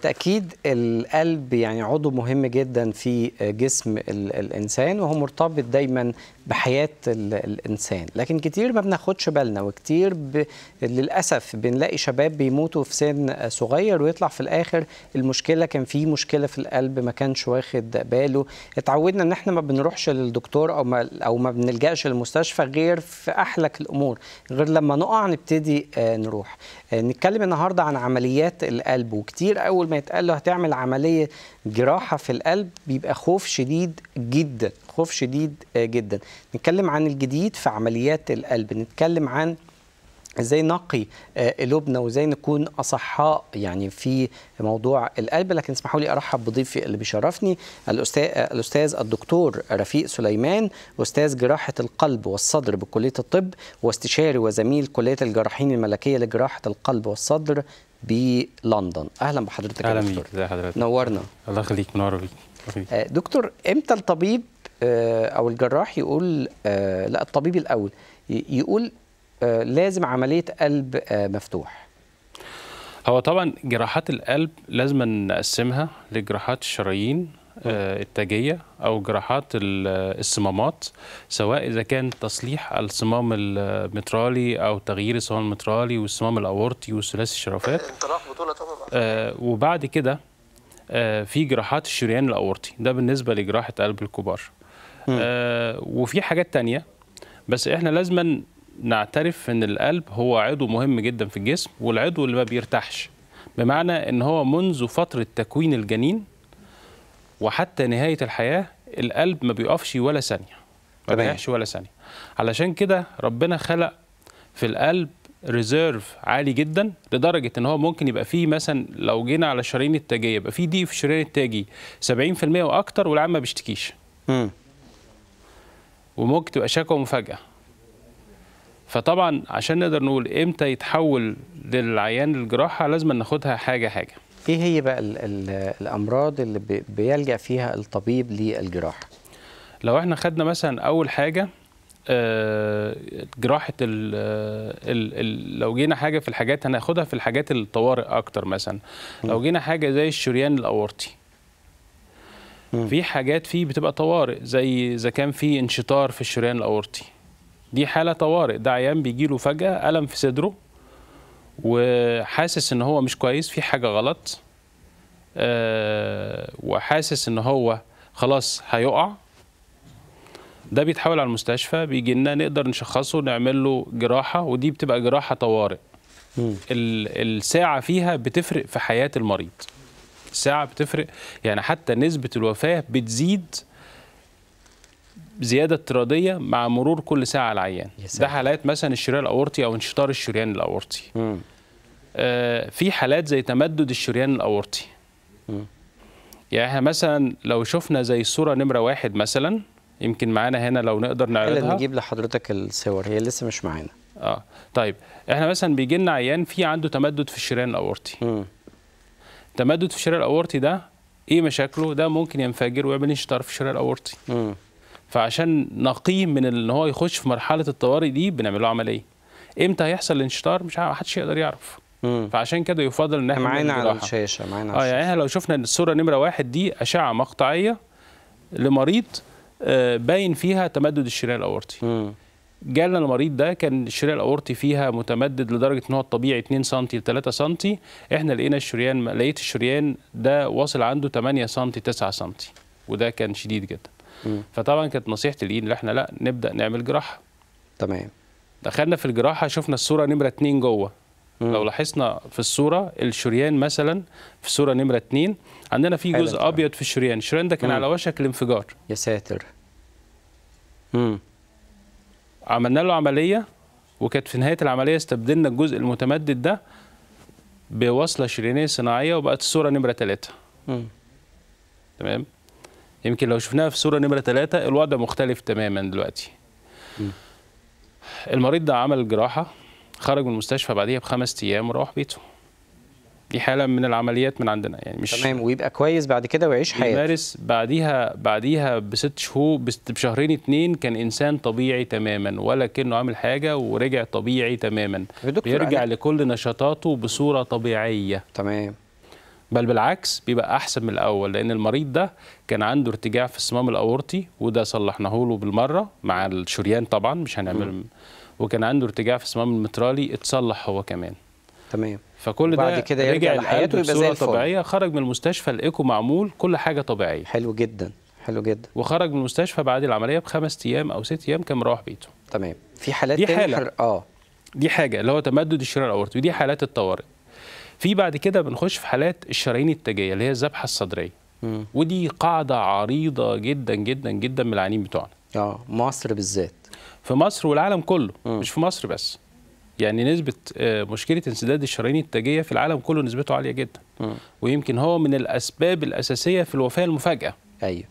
بالتاكيد القلب يعني عضو مهم جدا في جسم الانسان وهو مرتبط دايما بحياه الانسان لكن كتير ما بناخدش بالنا وكتير ب... للاسف بنلاقي شباب بيموتوا في سن صغير ويطلع في الاخر المشكله كان في مشكله في القلب ما كانش واخد باله اتعودنا ان احنا ما بنروحش للدكتور او ما او ما بنلجاش للمستشفى غير في احلك الامور غير لما نقع نبتدي آه، نروح آه، نتكلم النهارده عن عمليات القلب وكتير اول ما يتقال له هتعمل عمليه جراحه في القلب بيبقى خوف شديد جدا خوف شديد آه، جدا نتكلم عن الجديد في عمليات القلب نتكلم عن ازاي نقي آه، قلوبنا وازاي نكون اصحاء يعني في موضوع القلب لكن اسمحوا لي ارحب بضيفي اللي بيشرفني الاستاذ الاستاذ الدكتور رفيق سليمان استاذ جراحه القلب والصدر بكليه الطب واستشاري وزميل كليه الجراحين الملكيه لجراحه القلب والصدر بلندن اهلا بحضرتك اهلا بيك ازي حضرتك نورنا الله يخليك منور بيك آه، دكتور امتى الطبيب آه، او الجراح يقول آه، لا الطبيب الاول يقول لازم عمليه قلب مفتوح هو طبعا جراحات القلب لازم نقسمها لجراحات الشرايين آه، التاجيه او جراحات الصمامات سواء اذا كان تصليح الصمام المترالي او تغيير الصمام المترالي والصمام الاورطي وثلاثي الشرفات آه، وبعد كده آه، في جراحات الشريان الاورطي ده بالنسبه لجراحه قلب الكبار وفي حاجات تانية بس احنا لازما نعترف ان القلب هو عضو مهم جدا في الجسم والعضو اللي ما بيرتاحش بمعنى ان هو منذ فتره تكوين الجنين وحتى نهايه الحياه القلب ما بيقفش ولا ثانيه ما بيقفش ولا ثانيه علشان كده ربنا خلق في القلب ريزيرف عالي جدا لدرجه ان هو ممكن يبقى فيه مثلا لو جينا على الشرايين التاجيه يبقى فيه دي في الشريان التاجي 70% واكتر والعيان ما بيشتكيش وممكن تبقى شكوى مفاجاه فطبعا عشان نقدر نقول امتى يتحول للعيان الجراحه لازم ناخدها حاجه حاجه ايه هي بقى الـ الـ الامراض اللي بيلجا فيها الطبيب للجراحه لو احنا خدنا مثلا اول حاجه آه، جراحه ال ال الـ لو جينا حاجه في الحاجات هناخدها في الحاجات الطوارئ اكتر مثلا لو جينا حاجه زي الشريان الاورطي في حاجات فيه بتبقى طوارئ زي اذا كان في انشطار في الشريان الاورطي دي حاله طوارئ ده عيان بيجي له فجاه الم في صدره وحاسس ان هو مش كويس في حاجه غلط آه، وحاسس ان هو خلاص هيقع ده بيتحول على المستشفى بيجي لنا نقدر نشخصه نعمل له جراحه ودي بتبقى جراحه طوارئ الساعه فيها بتفرق في حياه المريض الساعه بتفرق يعني حتى نسبه الوفاه بتزيد زياده اضطراديه مع مرور كل ساعه على العيان ده حالات مثلا الشريان الاورطي او انشطار الشريان الاورطي آه في حالات زي تمدد الشريان الاورطي يعني احنا مثلا لو شفنا زي الصوره نمره واحد مثلا يمكن معانا هنا لو نقدر نعرضها نجيب لحضرتك الصور هي لسه مش معانا اه طيب احنا مثلا بيجي لنا عيان في عنده تمدد في الشريان الاورطي تمدد في الشريان الاورطي ده ايه مشاكله ده ممكن ينفجر ويعمل انشطار في الشريان الاورطي فعشان نقيه من ان هو يخش في مرحله الطوارئ دي بنعمل له عمليه امتى هيحصل الانشطار مش محدش يقدر يعرف مم. فعشان كده يفضل ان احنا معانا على الشاشه معانا على الشاشه اه يعني احنا لو شفنا الصوره نمره واحد دي اشعه مقطعيه لمريض آه، باين فيها تمدد الشريان الاورطي جالنا المريض ده كان الشريان الاورطي فيها متمدد لدرجه ان هو الطبيعي 2 سم ل 3 سم احنا لقينا الشريان لقيت الشريان ده واصل عنده 8 سم 9 سم وده كان شديد جدا فطبعا كانت نصيحتي ليه ان احنا لا نبدا نعمل جراحه تمام دخلنا في الجراحه شفنا الصوره نمره 2 جوه مم. لو لاحظنا في الصوره الشريان مثلا في الصوره نمره 2 عندنا في جزء ابيض في الشريان الشريان ده كان مم. على وشك الانفجار يا ساتر امم عملنا له عمليه وكانت في نهايه العمليه استبدلنا الجزء المتمدد ده بوصله شريانيه صناعيه وبقت الصوره نمره 3 تمام يمكن لو شفناها في الصوره نمره ثلاثة الوضع مختلف تماما دلوقتي م. المريض ده عمل جراحه خرج من المستشفى بعديها بخمس ايام وراح بيته دي حاله من العمليات من عندنا يعني مش تمام ويبقى كويس بعد كده ويعيش حياته يمارس بعديها بعديها بست شهور بشهرين اتنين كان انسان طبيعي تماما ولا كانه عامل حاجه ورجع طبيعي تماما بيرجع أنا... لكل نشاطاته بصوره طبيعيه تمام بل بالعكس بيبقى احسن من الاول لان المريض ده كان عنده ارتجاع في الصمام الاورطي وده صلحناه له بالمره مع الشريان طبعا مش هنعمل وكان عنده ارتجاع في الصمام المترالي اتصلح هو كمان تمام فكل ده كده رجع لحياته يبقى زي الفل طبيعيه خرج من المستشفى الايكو معمول كل حاجه طبيعيه حلو جدا حلو جدا وخرج من المستشفى بعد العمليه بخمس ايام او ست ايام كان مروح بيته تمام في حالات دي حاله حر... اه دي حاجه اللي هو تمدد الشريان الاورطي ودي حالات الطوارئ في بعد كده بنخش في حالات الشرايين التاجيه اللي هي الذبحه الصدريه ودي قاعده عريضه جدا جدا جدا من العيانين بتوعنا اه مصر بالذات في مصر والعالم كله م. مش في مصر بس يعني نسبة آه، مشكلة انسداد الشرايين التاجية في العالم كله نسبته عالية جدا م. ويمكن هو من الأسباب الأساسية في الوفاة المفاجئة أيوة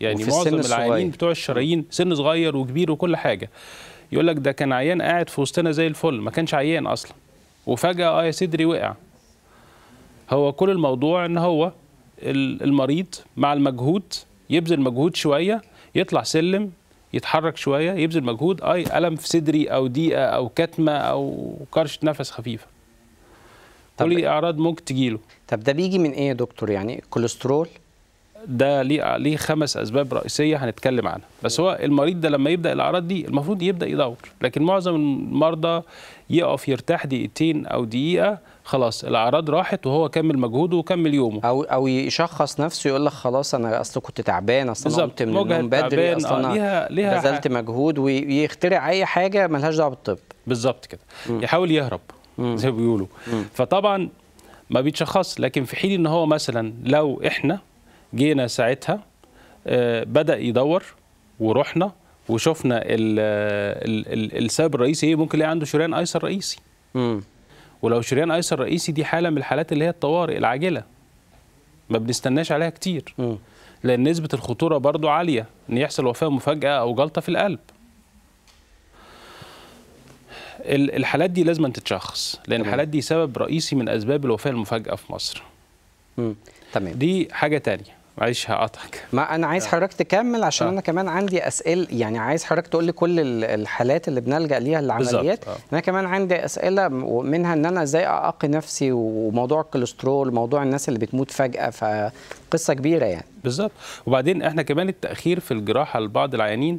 يعني معظم العيانين بتوع الشرايين سن صغير وكبير وكل حاجة يقول لك ده كان عيان قاعد في وسطنا زي الفل ما كانش عيان أصلا وفجأة اه يا صدري وقع هو كل الموضوع ان هو المريض مع المجهود يبذل مجهود شويه يطلع سلم يتحرك شويه يبذل مجهود اي الم في صدري او ضيقه او كتمه او كرشه نفس خفيفه كل اعراض ممكن تجيله طب ده بيجي من ايه يا دكتور يعني كوليسترول ده ليه ليه خمس اسباب رئيسيه هنتكلم عنها بس هو المريض ده لما يبدا الاعراض دي المفروض يبدا يدور لكن معظم المرضى يقف يرتاح دقيقتين او دقيقه خلاص الاعراض راحت وهو كمل مجهوده وكمل يومه او او يشخص نفسه يقول لك خلاص انا اصل كنت تعبان اصل انا قمت من النوم بدري اصل آه، انا ليها ليها بذلت مجهود ويخترع اي حاجه ملهاش دعوه بالطب بالظبط كده م. يحاول يهرب م. زي ما بيقولوا فطبعا ما بيتشخص لكن في حين ان هو مثلا لو احنا جينا ساعتها آه، بدا يدور ورحنا وشفنا آه، السبب الرئيسي ايه ممكن يلاقي عنده شريان ايسر رئيسي امم ولو شريان ايسر رئيسي دي حاله من الحالات اللي هي الطوارئ العاجله ما بنستناش عليها كتير م. لان نسبه الخطوره برضو عاليه ان يحصل وفاه مفاجاه او جلطه في القلب الحالات دي لازم تتشخص لان الحالات دي سبب رئيسي من اسباب الوفاه المفاجاه في مصر م. تمام دي حاجه تانية معلش هقاطعك ما انا عايز آه. حضرتك تكمل عشان أه. انا كمان عندي اسئله يعني عايز حضرتك تقول لي كل الحالات اللي بنلجا ليها العمليات أه. انا كمان عندي اسئله منها ان انا ازاي اقي نفسي وموضوع الكوليسترول وموضوع الناس اللي بتموت فجاه فقصه كبيره يعني بالظبط وبعدين احنا كمان التاخير في الجراحه لبعض العيانين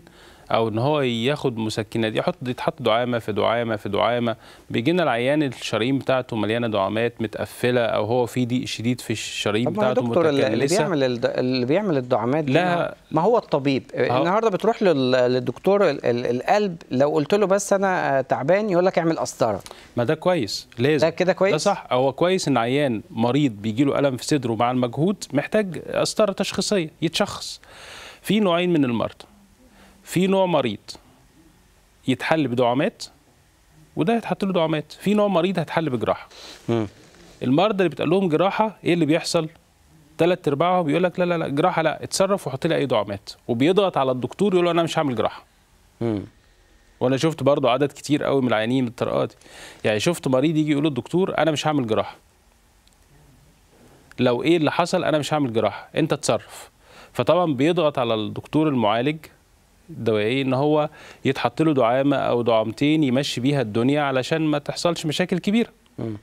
او ان هو ياخد مسكنات يحط يتحط دعامه في دعامه في دعامه بيجي لنا العيان الشرايين بتاعته مليانه دعامات متقفله او هو في ضيق شديد في الشرايين بتاعته دكتور اللي بيعمل اللي بيعمل الدعامات دي لا ما هو الطبيب النهارده بتروح للدكتور القلب لو قلت له بس انا تعبان يقول لك اعمل قسطره ما ده كويس لازم ده كده كويس ده صح هو كويس ان عيان مريض بيجي له الم في صدره مع المجهود محتاج قسطره تشخيصيه يتشخص في نوعين من المرضى في نوع مريض يتحل بدعامات وده هيتحط له دعامات في نوع مريض هيتحل بجراحه مم. المرضى اللي بتقول لهم جراحه ايه اللي بيحصل ثلاث ارباعهم بيقول لك لا لا لا جراحه لا اتصرف وحط لي اي دعامات وبيضغط على الدكتور يقول له انا مش هعمل جراحه مم. وانا شفت برضو عدد كتير قوي من العيانين الطرقات دي يعني شفت مريض يجي يقول للدكتور انا مش هعمل جراحه لو ايه اللي حصل انا مش هعمل جراحه انت اتصرف فطبعا بيضغط على الدكتور المعالج الدوائي ان هو يتحط له دعامه او دعامتين يمشي بيها الدنيا علشان ما تحصلش مشاكل كبيره م.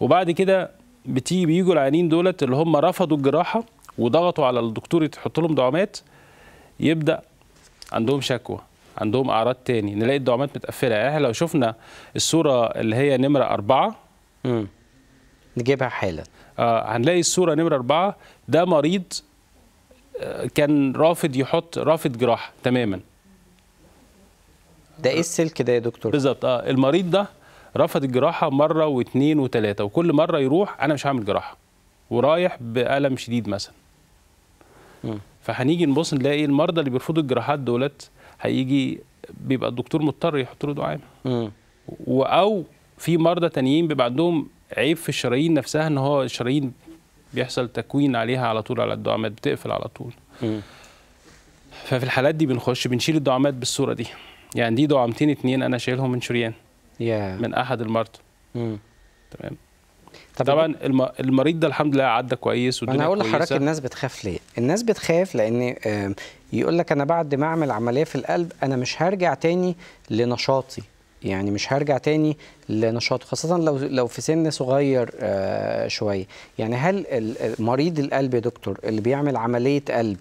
وبعد كده بتيجي بيجوا العيانين دولت اللي هم رفضوا الجراحه وضغطوا على الدكتور يحط لهم دعامات يبدا عندهم شكوى عندهم اعراض تاني نلاقي الدعامات متقفله يعني احنا لو شفنا الصوره اللي هي نمره أربعة امم نجيبها حالا آه هنلاقي الصوره نمره أربعة ده مريض كان رافض يحط رافض جراحه تماما ده ايه السلك ده يا دكتور بالظبط اه المريض ده رفض الجراحه مره واثنين وثلاثه وكل مره يروح انا مش هعمل جراحه ورايح بالم شديد مثلا فهنيجي نبص نلاقي المرضى اللي بيرفضوا الجراحات دولت هيجي بيبقى الدكتور مضطر يحط له دعامه او في مرضى تانيين بيبقى عندهم عيب في الشرايين نفسها ان هو الشرايين بيحصل تكوين عليها على طول على الدعامات بتقفل على طول م. ففي الحالات دي بنخش بنشيل الدعامات بالصوره دي يعني دي دعامتين اتنين انا شايلهم من شريان yeah. من احد المرضى تمام طبعا المريض ده الحمد لله عدى كويس والدنيا انا هقول لحضرتك الناس بتخاف ليه؟ الناس بتخاف لان يقول لك انا بعد ما اعمل عمليه في القلب انا مش هرجع تاني لنشاطي يعني مش هرجع تاني لنشاطه خاصة لو لو في سن صغير آه، شوية يعني هل مريض القلب يا دكتور اللي بيعمل عملية قلب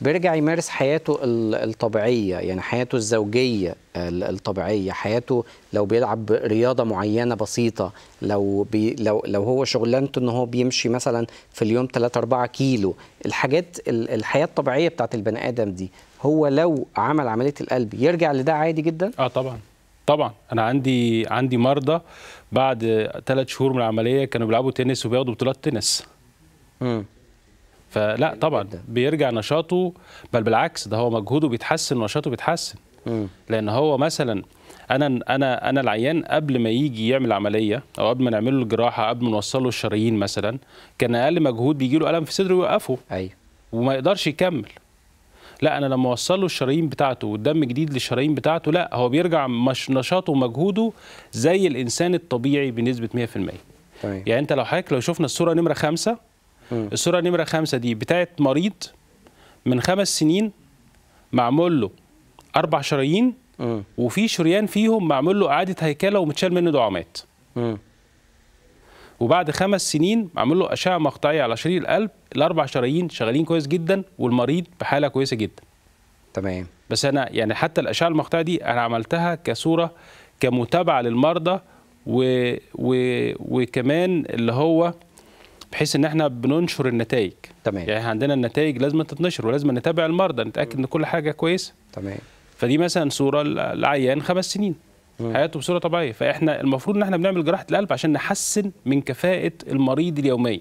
بيرجع يمارس حياته الطبيعية يعني حياته الزوجية الطبيعية حياته لو بيلعب رياضة معينة بسيطة لو بي لو لو هو شغلانته ان هو بيمشي مثلا في اليوم 3 4 كيلو الحاجات الحياة الطبيعية بتاعت البني آدم دي هو لو عمل عملية القلب يرجع لده عادي جدا؟ اه طبعا طبعا انا عندي عندي مرضى بعد ثلاث شهور من العمليه كانوا بيلعبوا تنس وبياخدوا بطولات تنس امم فلا طبعا بيرجع نشاطه بل بالعكس ده هو مجهوده بيتحسن ونشاطه بيتحسن امم لان هو مثلا انا انا انا العيان قبل ما يجي يعمل عمليه او قبل ما نعمل له الجراحه قبل ما نوصل له الشرايين مثلا كان اقل مجهود بيجي له الم في صدره ويوقفه ايوه وما يقدرش يكمل لا انا لما اوصل له الشرايين بتاعته والدم جديد للشرايين بتاعته لا هو بيرجع مش نشاطه ومجهوده زي الانسان الطبيعي بنسبه 100% طيب. يعني انت لو حضرتك لو شفنا الصوره نمره خمسة م. الصوره نمره خمسة دي بتاعت مريض من خمس سنين معمول له اربع شرايين وفي شريان فيهم معمول له اعاده هيكله ومتشال منه دعامات وبعد خمس سنين عمل له اشعه مقطعيه على شرير القلب الاربع شرايين شغالين كويس جدا والمريض بحاله كويسه جدا تمام بس انا يعني حتى الاشعه المقطعيه دي انا عملتها كصوره كمتابعه للمرضى و... و... وكمان اللي هو بحيث ان احنا بننشر النتائج تمام يعني عندنا النتائج لازم تتنشر ولازم نتابع المرضى نتاكد ان كل حاجه كويسه تمام فدي مثلا صوره العيان خمس سنين حياته بصوره طبيعيه فاحنا المفروض ان احنا بنعمل جراحه القلب عشان نحسن من كفاءه المريض اليوميه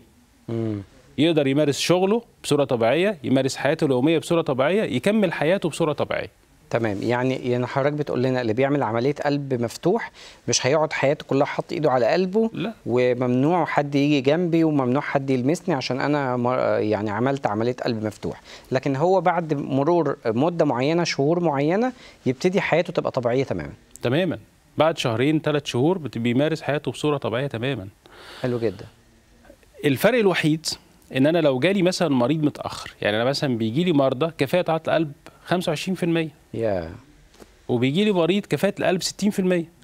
يقدر يمارس شغله بصوره طبيعيه يمارس حياته اليوميه بصوره طبيعيه يكمل حياته بصوره طبيعيه تمام يعني يعني حضرتك بتقول لنا اللي بيعمل عمليه قلب مفتوح مش هيقعد حياته كلها حاطط ايده على قلبه لا. وممنوع حد يجي جنبي وممنوع حد يلمسني عشان انا يعني عملت عمليه قلب مفتوح لكن هو بعد مرور مده معينه شهور معينه يبتدي حياته تبقى طبيعيه تماما تماما بعد شهرين ثلاث شهور بيمارس حياته بصوره طبيعيه تماما حلو جدا الفرق الوحيد ان انا لو جالي مثلا مريض متاخر يعني انا مثلا بيجي لي مرضى كفاءه عطل القلب 25% يا yeah. وبيجي لي مريض كفاءه القلب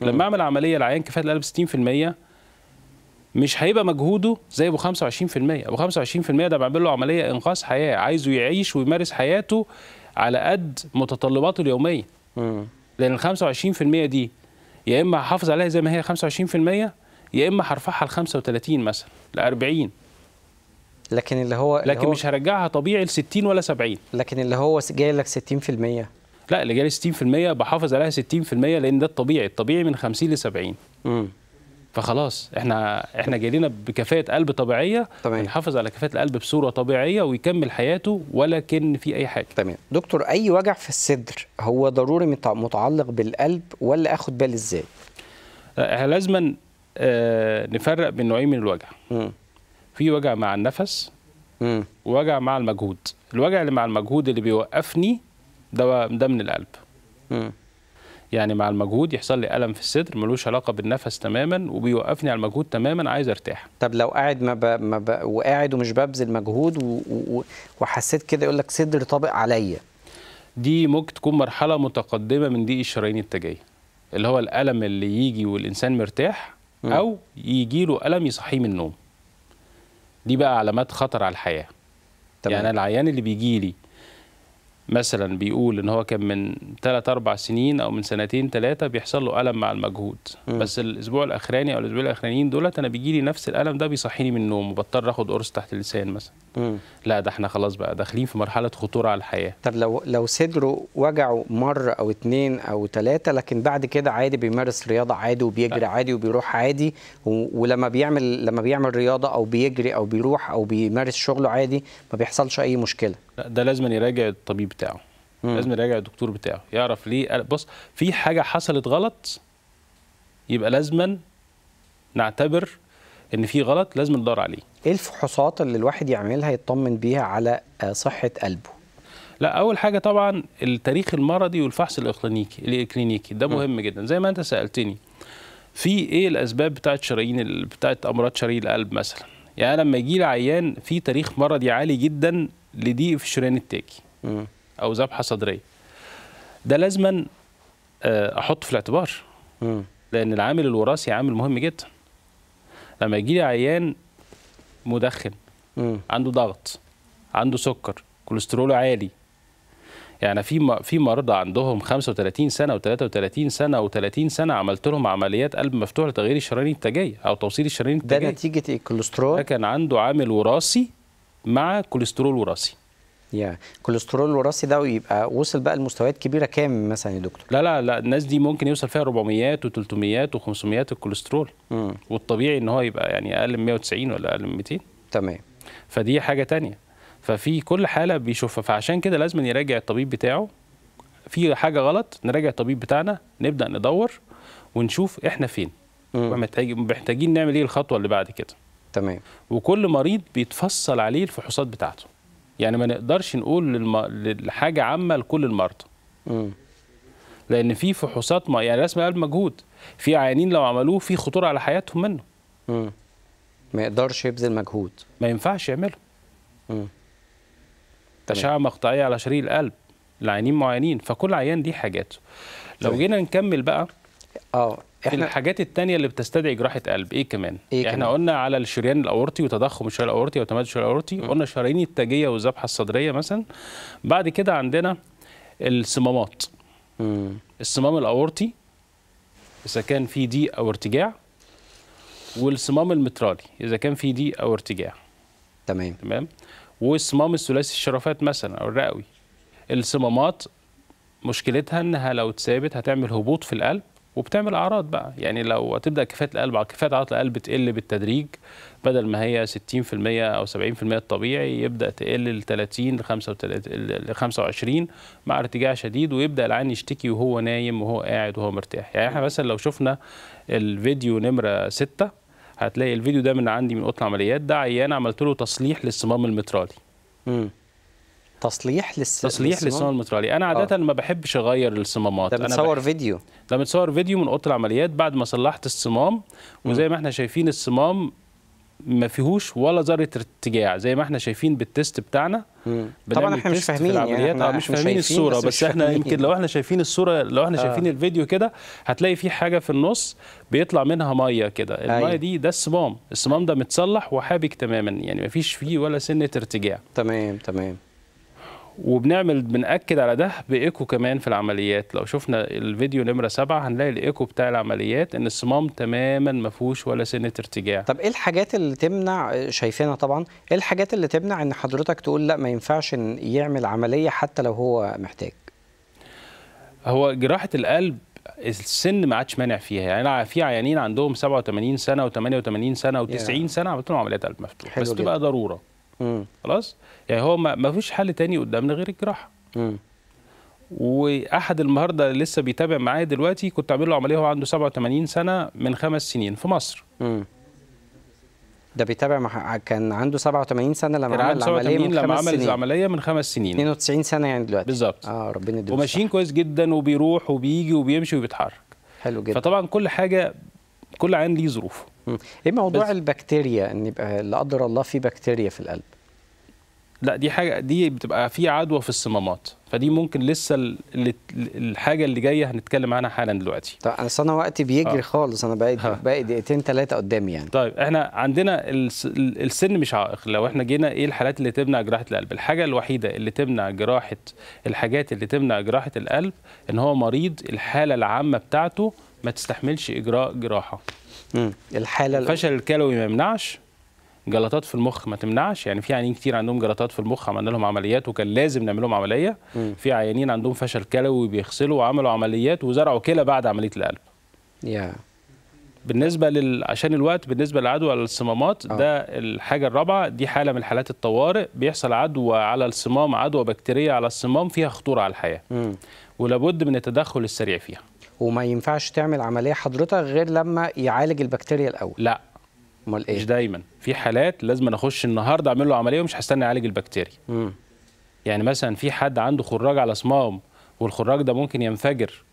60% لما اعمل عمليه العيان كفاءه القلب 60% مش هيبقى مجهوده زي ابو 25% ابو 25% ده بعمل له عمليه انقاذ حياه عايزه يعيش ويمارس حياته على قد متطلباته اليوميه مم. لان ال 25% دي يا اما هحافظ عليها زي ما هي 25% يا اما هرفعها ل 35 مثلا ل 40 لكن اللي هو لكن هو مش هرجعها طبيعي ل 60 ولا 70 لكن اللي هو جاي لك 60% لا اللي جاي لي 60% بحافظ عليها 60% لان ده الطبيعي الطبيعي من 50 ل 70 امم فخلاص احنا احنا جاي لنا بكفاءه قلب طبيعيه تمام نحافظ على كفاءه القلب بصوره طبيعيه ويكمل حياته ولكن في اي حاجه تمام دكتور اي وجع في الصدر هو ضروري متعلق بالقلب ولا اخد بالي ازاي احنا آه، لازما آه نفرق بين نوعين من الوجع م. في وجع مع النفس م. ووجع مع المجهود الوجع اللي مع المجهود اللي بيوقفني ده ده من القلب م. يعني مع المجهود يحصل لي الم في الصدر ملوش علاقه بالنفس تماما وبيوقفني على المجهود تماما عايز ارتاح طب لو قاعد ما, ب... ما ب... وقاعد ومش ببذل مجهود و... و... وحسيت كده يقول لك صدر طابق عليا دي ممكن تكون مرحله متقدمه من ضيق الشرايين التاجيه اللي هو الالم اللي يجي والانسان مرتاح م. او يجي له الم يصحيه من النوم دي بقى علامات خطر على الحياه تمام. يعني العيان اللي بيجي لي مثلا بيقول ان هو كان من ثلاث اربع سنين او من سنتين ثلاثه بيحصل له الم مع المجهود م. بس الاسبوع الاخراني او الاسبوعين الاخرانيين دولت انا بيجي لي نفس الالم ده بيصحيني من النوم وبضطر اخد قرص تحت اللسان مثلا م. لا ده احنا خلاص بقى داخلين في مرحله خطوره على الحياه طب لو لو صدره وجعه مره او اتنين او ثلاثه لكن بعد كده عادي بيمارس رياضه عادي وبيجري عادي وبيروح عادي ولما بيعمل لما بيعمل رياضه او بيجري او بيروح او بيمارس شغله عادي ما بيحصلش اي مشكله لا ده لازم يراجع الطبيب بتاعه مم. لازم يراجع الدكتور بتاعه يعرف ليه بص في حاجه حصلت غلط يبقى لازما نعتبر ان في غلط لازم ندور عليه ايه الفحوصات اللي الواحد يعملها يطمن بيها على آه، صحه قلبه لا اول حاجه طبعا التاريخ المرضي والفحص الاكلينيكي الاكلينيكي ده مهم مم. جدا زي ما انت سالتني في ايه الاسباب بتاعه شرايين بتاعه امراض شرايين القلب مثلا يعني لما يجي لي عيان في تاريخ مرضي عالي جدا لضيق في الشريان التاجي او ذبحه صدريه ده لازما آه، احطه في الاعتبار م. لان العامل الوراثي عامل مهم جدا لما يجي لي عيان مدخن م. عنده ضغط عنده سكر كوليسترول عالي يعني في في مرضى عندهم 35 سنه و33 سنه و30 سنه عملت لهم عمليات قلب مفتوح لتغيير الشرايين التاجيه او توصيل الشرايين التاجيه ده نتيجه الكوليسترول إيه؟ ده كان عنده عامل وراثي مع كوليسترول وراثي يا كوليسترول الوراثي ده يبقى وصل بقى لمستويات كبيره كام مثلا يا دكتور؟ لا لا لا الناس دي ممكن يوصل فيها 400 و300 و500 الكوليسترول مم. والطبيعي ان هو يبقى يعني اقل من 190 ولا اقل من 200 تمام فدي حاجه تانية ففي كل حاله بيشوفها فعشان كده لازم يراجع الطبيب بتاعه في حاجه غلط نراجع الطبيب بتاعنا نبدا ندور ونشوف احنا فين محتاجين نعمل ايه الخطوه اللي بعد كده تمام وكل مريض بيتفصل عليه الفحوصات بتاعته يعني ما نقدرش نقول للم... لحاجه عامه لكل المرضى م. لان في فحوصات ما يعني رسم القلب مجهود في عيانين لو عملوه في خطوره على حياتهم منه م. ما يقدرش يبذل مجهود ما ينفعش يعمله تشعب مقطعيه على شريط القلب العينين معينين فكل عيان ليه حاجاته لو جينا نكمل بقى اه احنا الحاجات التانية اللي بتستدعي جراحة قلب ايه كمان؟ إيه احنا كمان؟ قلنا على الشريان الاورطي وتضخم الشريان الاورطي وتمدد الشريان الاورطي قلنا شرايين التاجية والذبحة الصدرية مثلا بعد كده عندنا الصمامات الصمام الاورطي اذا كان في ضيق او ارتجاع والصمام المترالي اذا كان في ضيق او ارتجاع تمام تمام والصمام الثلاثي الشرفات مثلا او الرئوي الصمامات مشكلتها انها لو اتثابت هتعمل هبوط في القلب وبتعمل اعراض بقى يعني لو تبدا كفايه القلب كفايه عضله القلب تقل بالتدريج بدل ما هي 60% او 70% الطبيعي يبدا تقل ل 30 ل 25 مع ارتجاع شديد ويبدا العين يشتكي وهو نايم وهو قاعد وهو مرتاح يعني احنا مثلا لو شفنا الفيديو نمره 6 هتلاقي الفيديو ده من عندي من اوضه العمليات ده عيان عملت له تصليح للصمام المترالي امم تصليح للس... تصليح للصمام المترالي انا عاده آه. ما بحبش اغير الصمامات ده بتصور بح... فيديو ده بتصور فيديو من اوضه العمليات بعد ما صلحت الصمام وزي ما احنا شايفين الصمام ما فيهوش ولا ذره ارتجاع زي ما احنا شايفين بالتست بتاعنا طبعا احنا مش فاهمين يعني احنا آه، مش فاهمين الصوره بس, بس احنا يمكن لو احنا شايفين الصوره لو احنا آه. شايفين الفيديو كده هتلاقي في حاجه في النص بيطلع منها ميه كده الميه دي ده الصمام الصمام ده متصلح وحابك تماما يعني ما فيش فيه ولا سنه ارتجاع تمام تمام وبنعمل بنأكد على ده بإيكو كمان في العمليات لو شفنا الفيديو نمرة سبعة هنلاقي الإيكو بتاع العمليات إن الصمام تماما ما فيهوش ولا سنة ارتجاع طب إيه الحاجات اللي تمنع شايفينها طبعا إيه الحاجات اللي تمنع إن حضرتك تقول لا ما ينفعش إن يعمل عملية حتى لو هو محتاج هو جراحة القلب السن ما عادش مانع فيها يعني انا في عيانين عندهم 87 سنه و88 سنه و90 سنه عملت لهم عمليات قلب مفتوح بس تبقى ضروره خلاص يعني هو ما فيش حل تاني قدامنا غير الجراحه واحد النهارده لسه بيتابع معايا دلوقتي كنت عامل له عمليه وهو عنده 87 سنه من خمس سنين في مصر مم. ده بيتابع مع كان عنده 87 سنه لما عمل العمليه من لما عمل العمليه من خمس سنين 92 سنه يعني دلوقتي بالظبط اه ربنا يديله وماشيين كويس جدا وبيروح وبيجي وبيمشي وبيتحرك حلو جدا فطبعا كل حاجه كل عين ليه ظروفه ايه موضوع بس البكتيريا ان يبقى لا قدر الله في بكتيريا في القلب لا دي حاجه دي بتبقى في عدوى في الصمامات فدي ممكن لسه الحاجه اللي جايه هنتكلم عنها حالا دلوقتي طب انا انا وقتي بيجري آه. خالص انا آه. بقيت دقيقتين ثلاثه قدامي يعني طيب احنا عندنا السن مش عائق لو احنا جينا ايه الحالات اللي تمنع جراحه القلب الحاجه الوحيده اللي تمنع جراحه الحاجات اللي تمنع جراحه القلب ان هو مريض الحاله العامه بتاعته ما تستحملش اجراء جراحه الحاله الفشل الكلوي ما يمنعش جلطات في المخ ما تمنعش يعني في عيانين كتير عندهم جلطات في المخ عملنا لهم عمليات وكان لازم نعمل لهم عمليه مم. في عيانين عندهم فشل كلوي بيغسلوا وعملوا عمليات وزرعوا كلى بعد عمليه القلب yeah. بالنسبه لل... عشان الوقت بالنسبه للعدوى على الصمامات oh. ده الحاجه الرابعه دي حاله من حالات الطوارئ بيحصل عدوى على الصمام عدوى بكتيريه على الصمام فيها خطوره على الحياه مم. ولابد من التدخل السريع فيها وما ينفعش تعمل عمليه حضرتك غير لما يعالج البكتيريا الاول لا امال ايه مش دايما في حالات لازم اخش النهارده اعمل له عمليه ومش هستنى يعالج البكتيريا مم. يعني مثلا في حد عنده خراج على صمام والخراج ده ممكن ينفجر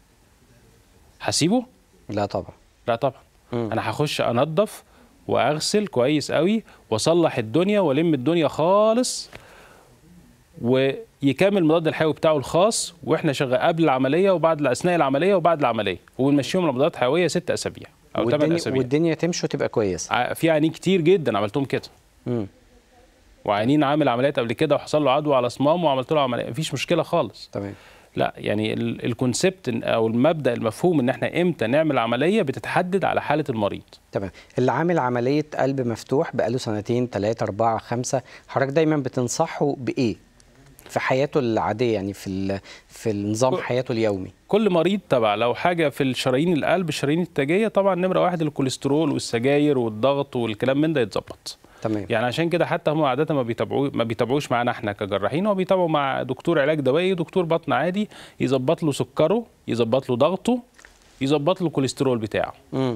هسيبه لا طبعا لا طبعا مم. انا هخش انظف واغسل كويس قوي واصلح الدنيا والم الدنيا خالص و يكمل المضاد الحيوي بتاعه الخاص واحنا شغال قبل العمليه وبعد اثناء العمليه وبعد العمليه وبنمشيهم لمضادات حيويه ست اسابيع او ثمان اسابيع والدنيا تمشي وتبقى كويسه في عينين كتير جدا عملتهم كده امم وعينين عامل عمليات قبل كده وحصل له عدوى على صمامه وعملت له عمليه مفيش مشكله خالص تمام لا يعني الكونسبت او المبدا المفهوم ان احنا امتى نعمل عمليه بتتحدد على حاله المريض تمام اللي عامل عمليه قلب مفتوح بقاله سنتين ثلاثه اربعه خمسه حضرتك دايما بتنصحه بايه في حياته العاديه يعني في في نظام حياته اليومي كل مريض تبع لو حاجه في الشرايين القلب الشرايين التاجيه طبعا نمره واحد الكوليسترول والسجاير والضغط والكلام من ده يتظبط تمام يعني عشان كده حتى هم عاده ما بيتابعوه ما بيتابعوش معانا احنا كجراحين هو بيتابعوا مع دكتور علاج دوائي دكتور بطن عادي يظبط له سكره يظبط له ضغطه يظبط له الكوليسترول بتاعه م.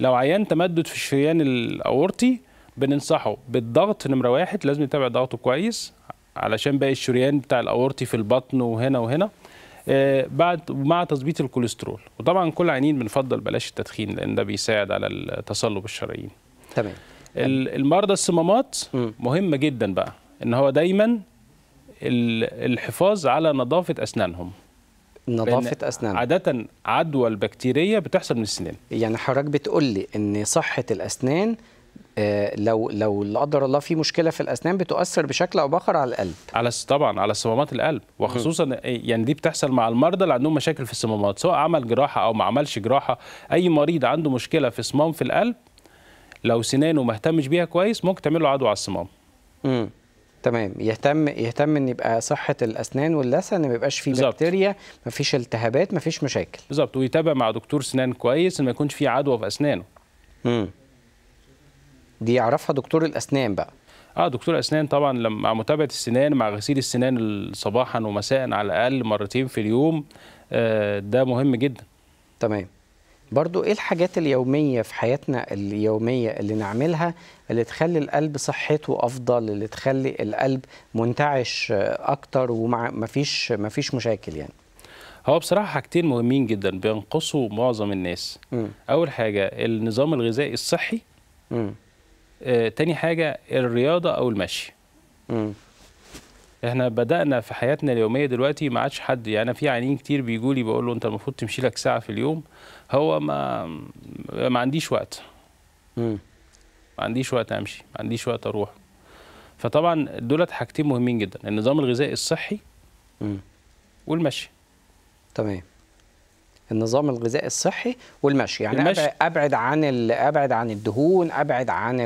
لو عيان تمدد في الشريان الاورطي بننصحه بالضغط نمره واحد لازم يتابع ضغطه كويس علشان باقي الشريان بتاع الاورطي في البطن وهنا وهنا آه، بعد مع تظبيط الكوليسترول وطبعا كل عينين بنفضل بلاش التدخين لان ده بيساعد على تصلب الشرايين تمام المرضى الصمامات مهمه جدا بقى ان هو دايما الحفاظ على نظافه اسنانهم نظافة اسنانهم عادة عدوى البكتيرية بتحصل من السنين يعني حضرتك بتقول لي إن صحة الأسنان آه، لو لو لا قدر الله في مشكله في الاسنان بتؤثر بشكل او باخر على القلب على طبعا على صمامات القلب وخصوصا إيه، يعني دي بتحصل مع المرضى اللي عندهم مشاكل في الصمامات سواء عمل جراحه او ما عملش جراحه اي مريض عنده مشكله في صمام في القلب لو سنانه ما اهتمش بيها كويس ممكن تعمل له عدوى على الصمام امم تمام يهتم يهتم ان يبقى صحه الاسنان واللثه ان ما يبقاش فيه بكتيريا ما فيش التهابات ما فيش مشاكل بالظبط ويتابع مع دكتور سنان كويس ان ما يكونش فيه عدوى في اسنانه امم دي يعرفها دكتور الاسنان بقى اه دكتور اسنان طبعا لما مع متابعه السنان مع غسيل السنان صباحا ومساء على الاقل مرتين في اليوم آه ده مهم جدا تمام برضو ايه الحاجات اليوميه في حياتنا اليوميه اللي نعملها اللي تخلي القلب صحته افضل اللي تخلي القلب منتعش اكتر وما فيش ما فيش مشاكل يعني هو بصراحه حاجتين مهمين جدا بينقصوا معظم الناس م. اول حاجه النظام الغذائي الصحي م. آه، تاني حاجه الرياضه او المشي مم. احنا بدانا في حياتنا اليوميه دلوقتي ما عادش حد يعني انا في عيانين كتير بيجولي لي بقول له انت المفروض تمشي لك ساعه في اليوم هو ما ما عنديش وقت مم. ما عنديش وقت امشي ما عنديش وقت اروح فطبعا دولت حاجتين مهمين جدا النظام الغذائي الصحي مم. والمشي تمام النظام الغذائي الصحي والمشي يعني المشي. ابعد عن ابعد عن الدهون ابعد عن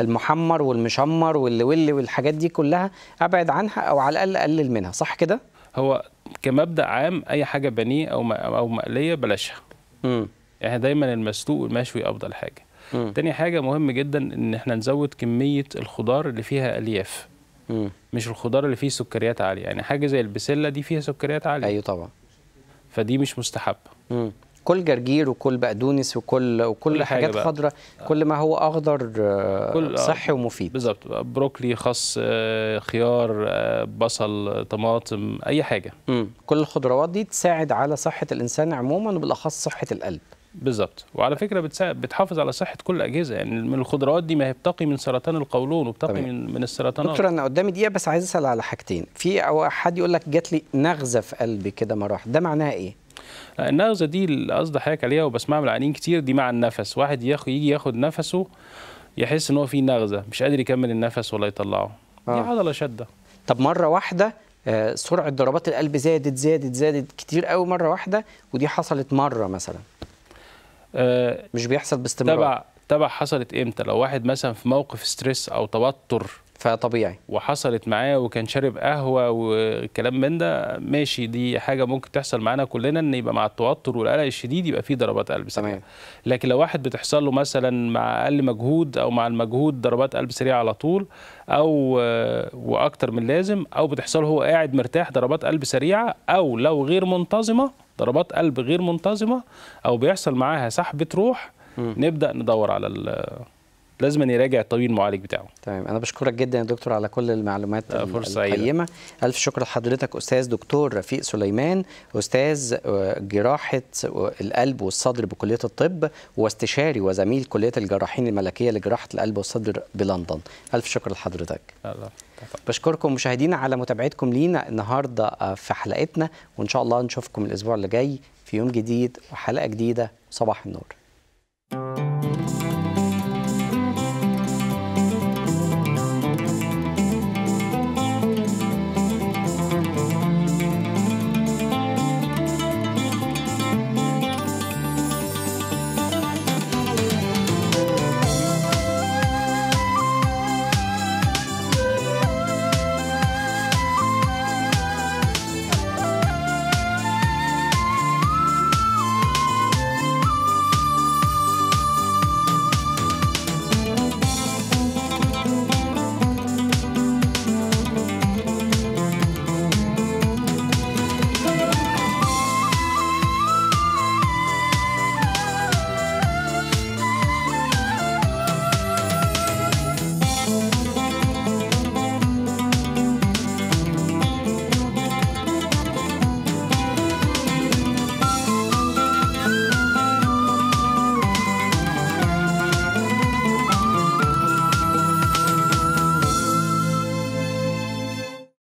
المحمر والمشمر واللي والحاجات دي كلها ابعد عنها او على الاقل اقلل منها صح كده هو كمبدا عام اي حاجه بنيه او او مقليه بلاشها امم يعني دايما المسلوق والمشوي افضل حاجه مم. تاني حاجه مهم جدا ان احنا نزود كميه الخضار اللي فيها الياف مم. مش الخضار اللي فيه سكريات عاليه يعني حاجه زي البسله دي فيها سكريات عاليه ايوه طبعا فدي مش مستحبه كل جرجير وكل بقدونس وكل وكل حاجات خضراء كل ما هو اخضر آه، آه، صحي ومفيد بالظبط بروكلي خس آه، خيار بصل طماطم اي حاجه مم. كل الخضروات دي تساعد على صحه الانسان عموما وبالاخص صحه القلب بالظبط وعلى فكره بتسا... بتحافظ على صحه كل الاجهزه يعني من الخضروات دي ما هي بتقي من سرطان القولون وبتقي طبعا. من من السرطانات دكتور انا قدامي دقيقه بس عايز اسال على حاجتين في او حد يقول لك جات لي نغزه في قلبي كده مره ده معناها ايه آه، النغزه دي اللي قصدي حضرتك عليها وبسمعها من العيانين كتير دي مع النفس واحد ياخد يجي ياخد نفسه يحس ان هو في نغزه مش قادر يكمل النفس ولا يطلعه آه. دي عضله شاده طب مره واحده آه، سرعه ضربات القلب زادت زادت زادت كتير قوي مره واحده ودي حصلت مره مثلا آه، مش بيحصل باستمرار تبع تبع حصلت امتى لو واحد مثلا في موقف ستريس او توتر فطبيعي وحصلت معاه وكان شارب قهوه وكلام من ده ماشي دي حاجه ممكن تحصل معانا كلنا ان يبقى مع التوتر والقلق الشديد يبقى في ضربات قلب سريعه تمام. لكن لو واحد بتحصل له مثلا مع اقل مجهود او مع المجهود ضربات قلب سريعه على طول او واكتر من لازم او بتحصل هو قاعد مرتاح ضربات قلب سريعه او لو غير منتظمه ضربات قلب غير منتظمه او بيحصل معاها سحبه روح م. نبدا ندور على لازم أن يراجع الطبيب المعالج بتاعه تمام انا بشكرك جدا يا دكتور على كل المعلومات فرصة القيمه الف شكر لحضرتك استاذ دكتور رفيق سليمان استاذ آه، جراحه آه، القلب والصدر بكليه الطب واستشاري وزميل كليه الجراحين الملكيه لجراحه القلب والصدر بلندن الف شكر لحضرتك الله. بشكركم مشاهدينا على متابعتكم لينا النهارده آه، في حلقتنا وان شاء الله نشوفكم الاسبوع اللي جاي في يوم جديد وحلقه جديده صباح النور